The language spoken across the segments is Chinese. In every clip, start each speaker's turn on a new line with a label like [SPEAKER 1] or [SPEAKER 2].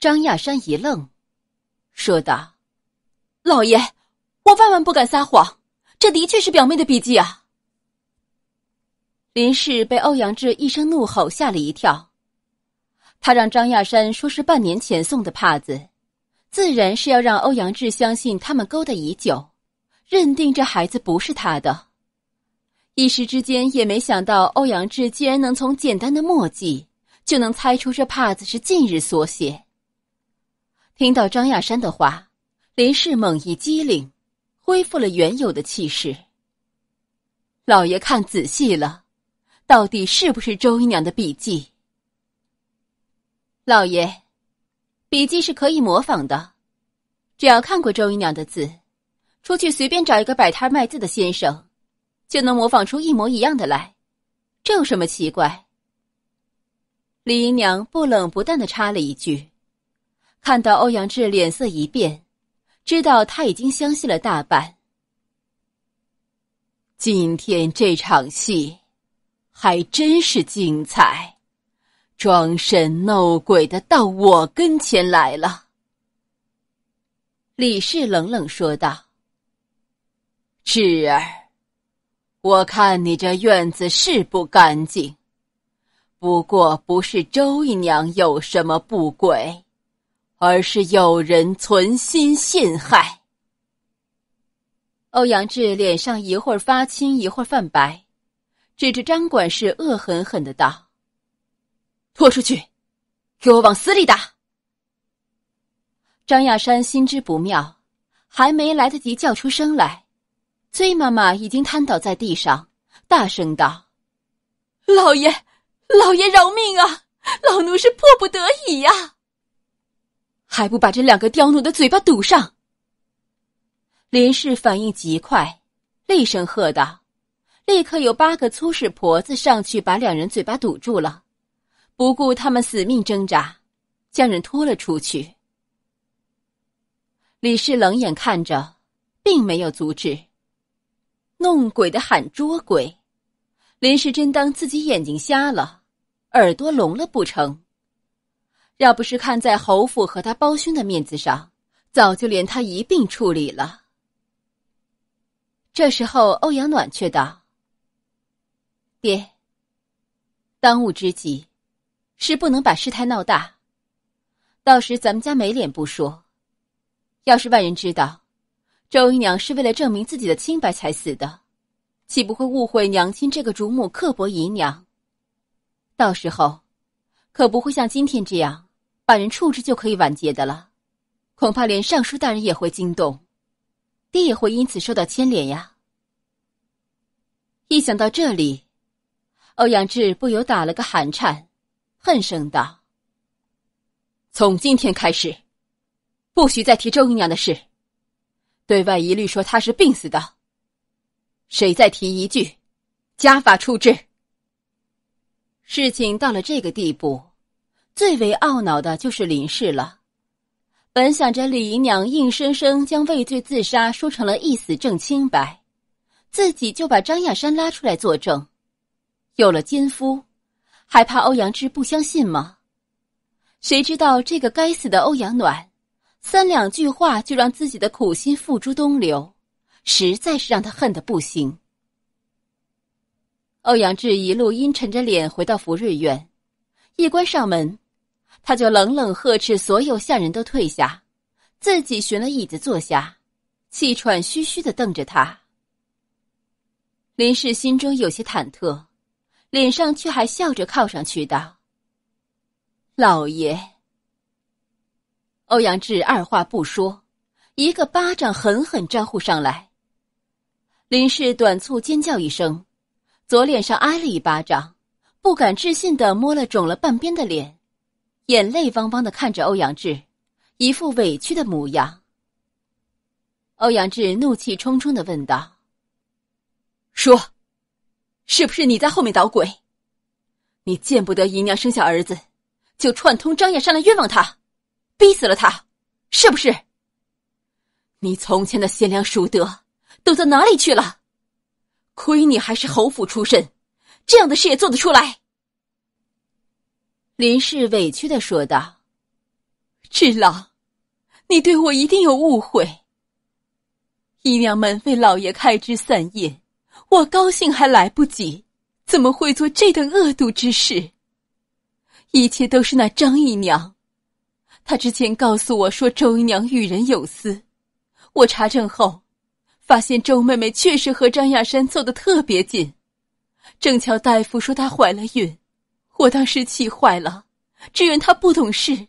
[SPEAKER 1] 张亚山一愣，说道：“老爷，我万万不敢撒谎，这的确是表妹的笔迹啊。”林氏被欧阳志一声怒吼吓了一跳，他让张亚山说是半年前送的帕子，自然是要让欧阳志相信他们勾搭已久，认定这孩子不是他的。一时之间也没想到，欧阳志竟然能从简单的墨迹就能猜出这帕子是近日所写。听到张亚山的话，林氏猛一机灵，恢复了原有的气势。老爷看仔细了，到底是不是周姨娘的笔迹？老爷，笔迹是可以模仿的，只要看过周姨娘的字，出去随便找一个摆摊卖字的先生，就能模仿出一模一样的来，这有什么奇怪？李姨娘不冷不淡的插了一句。看到欧阳志脸色一变，知道他已经相信了大半。今天这场戏还真是精彩，装神弄鬼的到我跟前来了。李氏冷冷说道：“志儿，我看你这院子是不干净，不过不是周姨娘有什么不轨。”而是有人存心陷害。欧阳志脸上一会儿发青，一会儿泛白，指着张管事恶狠狠的道：“拖出去，给我往死里打！”张亚山心知不妙，还没来得及叫出声来，崔妈妈已经瘫倒在地上，大声道：“老爷，老爷饶命啊！老奴是迫不得已呀！”还不把这两个刁奴的嘴巴堵上！林氏反应极快，厉声喝道：“立刻有八个粗使婆子上去把两人嘴巴堵住了，不顾他们死命挣扎，将人拖了出去。”李氏冷眼看着，并没有阻止。弄鬼的喊捉鬼，林氏真当自己眼睛瞎了，耳朵聋了不成？要不是看在侯府和他胞兄的面子上，早就连他一并处理了。这时候，欧阳暖却道：“爹，当务之急是不能把事态闹大，到时咱们家没脸不说，要是外人知道，周姨娘是为了证明自己的清白才死的，岂不会误会娘亲这个主母刻薄姨娘？到时候，可不会像今天这样。”把人处置就可以完结的了，恐怕连尚书大人也会惊动，爹也会因此受到牵连呀。一想到这里，欧阳志不由打了个寒颤，恨声道：“从今天开始，不许再提周姨娘的事，对外一律说她是病死的。谁再提一句，家法处置。事情到了这个地步。”最为懊恼的就是林氏了。本想着李姨娘硬生生将畏罪自杀说成了一死证清白，自己就把张亚山拉出来作证，有了奸夫，还怕欧阳志不相信吗？谁知道这个该死的欧阳暖，三两句话就让自己的苦心付诸东流，实在是让他恨得不行。欧阳志一路阴沉着脸回到福瑞院，一关上门。他就冷冷呵斥：“所有下人都退下，自己寻了椅子坐下，气喘吁吁的瞪着他。”林氏心中有些忐忑，脸上却还笑着靠上去道：“老爷。”欧阳志二话不说，一个巴掌狠狠招呼上来。林氏短促尖叫一声，左脸上挨了一巴掌，不敢置信的摸了肿了半边的脸。眼泪汪汪的看着欧阳志，一副委屈的模样。欧阳志怒气冲冲的问道：“说，是不是你在后面捣鬼？你见不得姨娘生下儿子，就串通张燕山来冤枉他，逼死了他，是不是？你从前的贤良淑德都到哪里去了？亏你还是侯府出身，这样的事也做得出来？”林氏委屈的说道：“智郎，你对我一定有误会。姨娘们为老爷开枝散叶，我高兴还来不及，怎么会做这等恶毒之事？一切都是那张姨娘，她之前告诉我说周姨娘与人有私，我查证后，发现周妹妹确实和张亚山走得特别近，正巧大夫说她怀了孕。”我当时气坏了，只怨他不懂事，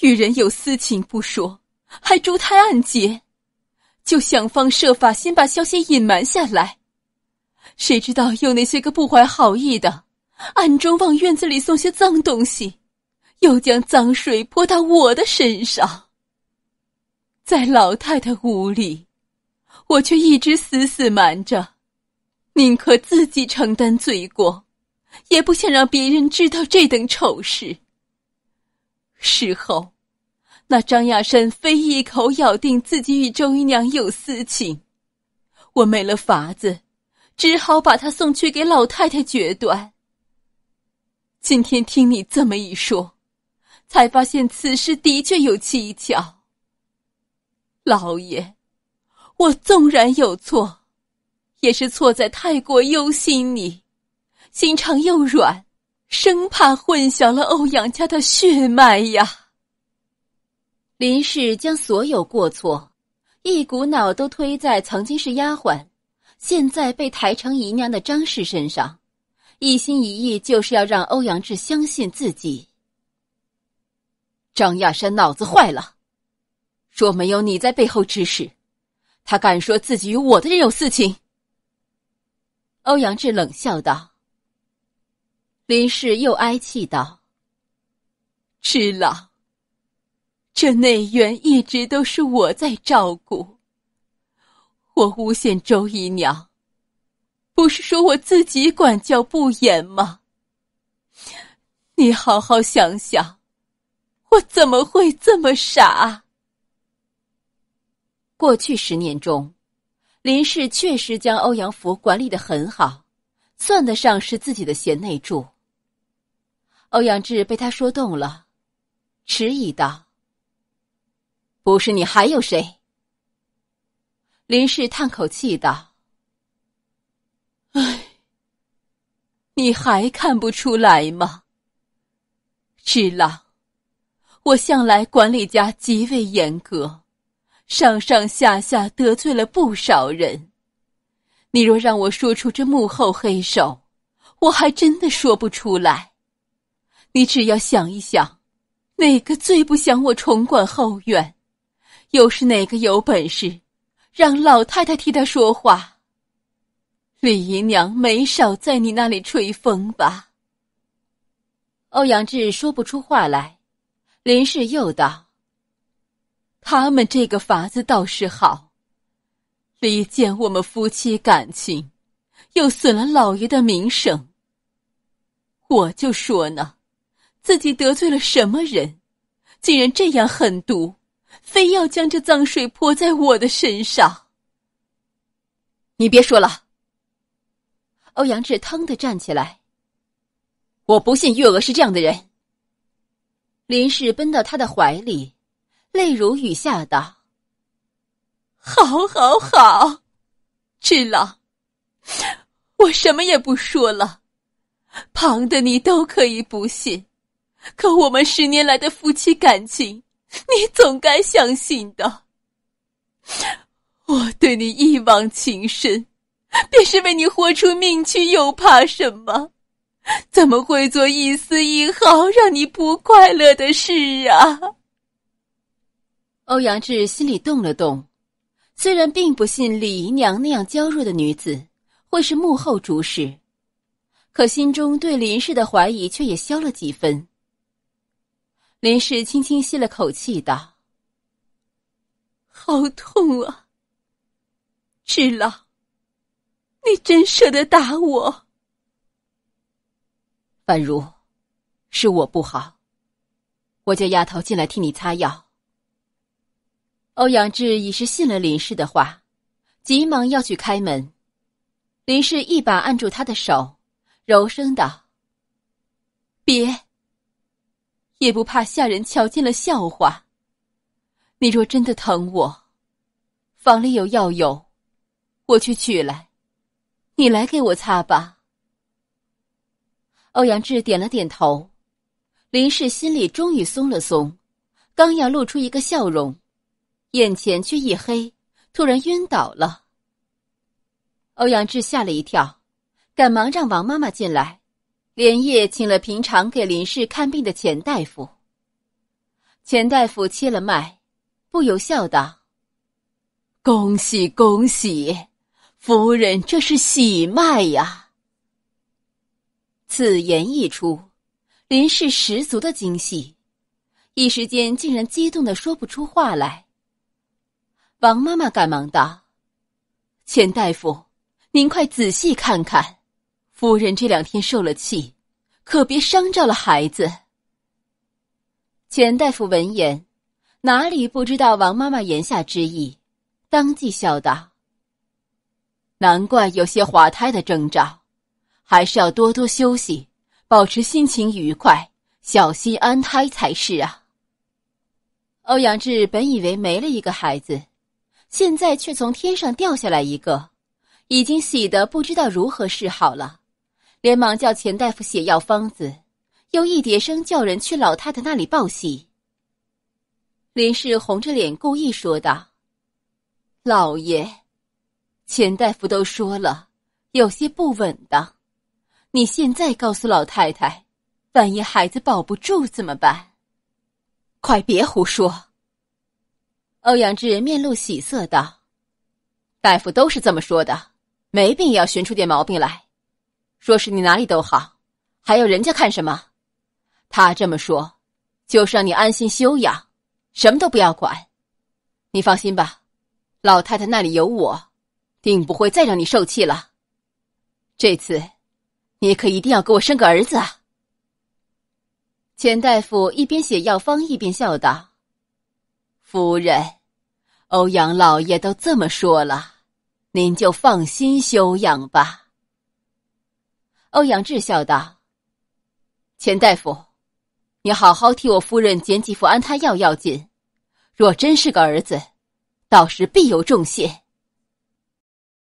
[SPEAKER 1] 与人有私情不说，还珠胎暗结，就想方设法先把消息隐瞒下来。谁知道有那些个不怀好意的，暗中往院子里送些脏东西，又将脏水泼到我的身上。在老太太屋里，我却一直死死瞒着，宁可自己承担罪过。也不想让别人知道这等丑事。事后，那张亚山非一口咬定自己与周姨娘有私情，我没了法子，只好把他送去给老太太决断。今天听你这么一说，才发现此事的确有蹊跷。老爷，我纵然有错，也是错在太过忧心你。心肠又软，生怕混淆了欧阳家的血脉呀。林氏将所有过错，一股脑都推在曾经是丫鬟，现在被抬成姨娘的张氏身上，一心一意就是要让欧阳志相信自己。张亚山脑子坏了，若没有你在背后指使，他敢说自己与我的人有私情？欧阳志冷笑道。林氏又哀泣道：“知老，这内院一直都是我在照顾。我诬陷周姨娘，不是说我自己管教不严吗？你好好想想，我怎么会这么傻？过去十年中，林氏确实将欧阳府管理的很好，算得上是自己的贤内助。”欧阳志被他说动了，迟疑道：“不是你，还有谁？”林氏叹口气道：“唉，你还看不出来吗？志朗，我向来管理家极为严格，上上下下得罪了不少人。你若让我说出这幕后黑手，我还真的说不出来。”你只要想一想，哪个最不想我重管后院，又是哪个有本事让老太太替他说话？李姨娘没少在你那里吹风吧？欧阳志说不出话来，林氏又道：“他们这个法子倒是好，离间我们夫妻感情，又损了老爷的名声。”我就说呢。自己得罪了什么人，竟然这样狠毒，非要将这脏水泼在我的身上？你别说了！欧阳志腾的站起来。我不信月娥是这样的人。林氏奔到他的怀里，泪如雨下道：“好好好，志朗，我什么也不说了，旁的你都可以不信。”可我们十年来的夫妻感情，你总该相信的。我对你一往情深，便是为你豁出命去，又怕什么？怎么会做一丝一毫让你不快乐的事啊？欧阳志心里动了动，虽然并不信李姨娘那样娇弱的女子会是幕后主使，可心中对林氏的怀疑却也消了几分。林氏轻轻吸了口气，道：“好痛啊！志郎，你真舍得打我。”宛如，是我不好，我叫丫头进来替你擦药。欧阳志已是信了林氏的话，急忙要去开门，林氏一把按住他的手，柔声道：“别。”也不怕下人瞧见了笑话。你若真的疼我，房里有药油，我去取来，你来给我擦吧。欧阳志点了点头，林氏心里终于松了松，刚要露出一个笑容，眼前却一黑，突然晕倒了。欧阳志吓了一跳，赶忙让王妈妈进来。连夜请了平常给林氏看病的钱大夫。钱大夫切了脉，不由笑道：“恭喜恭喜，夫人，这是喜脉呀！”此言一出，林氏十足的惊喜，一时间竟然激动的说不出话来。王妈妈赶忙道：“钱大夫，您快仔细看看。”夫人这两天受了气，可别伤着了孩子。钱大夫闻言，哪里不知道王妈妈言下之意，当即笑道：“难怪有些滑胎的征兆，还是要多多休息，保持心情愉快，小心安胎才是啊。”欧阳志本以为没了一个孩子，现在却从天上掉下来一个，已经喜得不知道如何是好了。连忙叫钱大夫写药方子，又一叠声叫人去老太太那里报喜。林氏红着脸故意说道：“老爷，钱大夫都说了，有些不稳当。你现在告诉老太太，万一孩子保不住怎么办？快别胡说。”欧阳志面露喜色道：“大夫都是这么说的，没病也要寻出点毛病来。”若是你哪里都好，还要人家看什么？他这么说，就是让你安心休养，什么都不要管。你放心吧，老太太那里有我，定不会再让你受气了。这次，你可一定要给我生个儿子啊！钱大夫一边写药方，一边笑道：“夫人，欧阳老爷都这么说了，您就放心休养吧。”欧阳志笑道：“钱大夫，你好好替我夫人捡几副安胎药要紧。若真是个儿子，到时必有重谢。”